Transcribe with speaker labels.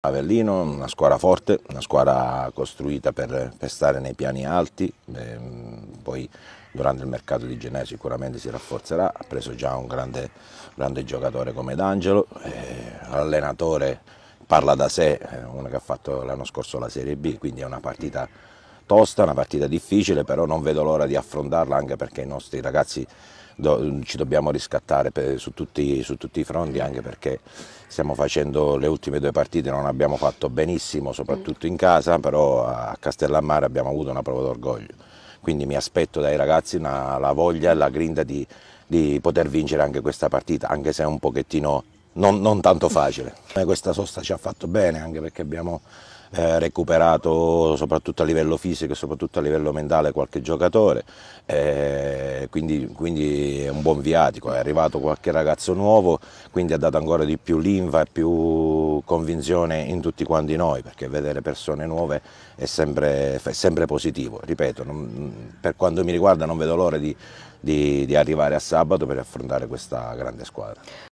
Speaker 1: Avellino è una squadra forte, una squadra costruita per, per stare nei piani alti, eh, poi durante il mercato di gennaio sicuramente si rafforzerà, ha preso già un grande, grande giocatore come D'Angelo, eh, l'allenatore parla da sé, eh, uno che ha fatto l'anno scorso la Serie B, quindi è una partita tosta, una partita difficile, però non vedo l'ora di affrontarla anche perché i nostri ragazzi do, ci dobbiamo riscattare per, su, tutti, su, tutti, i fronti anche perché stiamo facendo le ultime due partite, non abbiamo fatto benissimo soprattutto in casa, però a Castellammare abbiamo avuto una prova d'orgoglio, quindi mi aspetto dai ragazzi una, la voglia e la grinta di, di poter vincere anche questa partita, anche se è un pochettino non, non tanto facile. Eh, questa sosta ci ha fatto bene anche perché abbiamo eh, recuperato soprattutto a livello fisico e soprattutto a livello mentale qualche giocatore, eh, quindi, quindi, è un buon viatico, è arrivato qualche ragazzo nuovo, quindi ha dato ancora di più linfa e più convinzione in tutti quanti noi, perché vedere persone nuove è sempre, è sempre positivo, ripeto, non, per quanto mi riguarda non vedo l'ora di, di, di arrivare a sabato per affrontare questa grande squadra.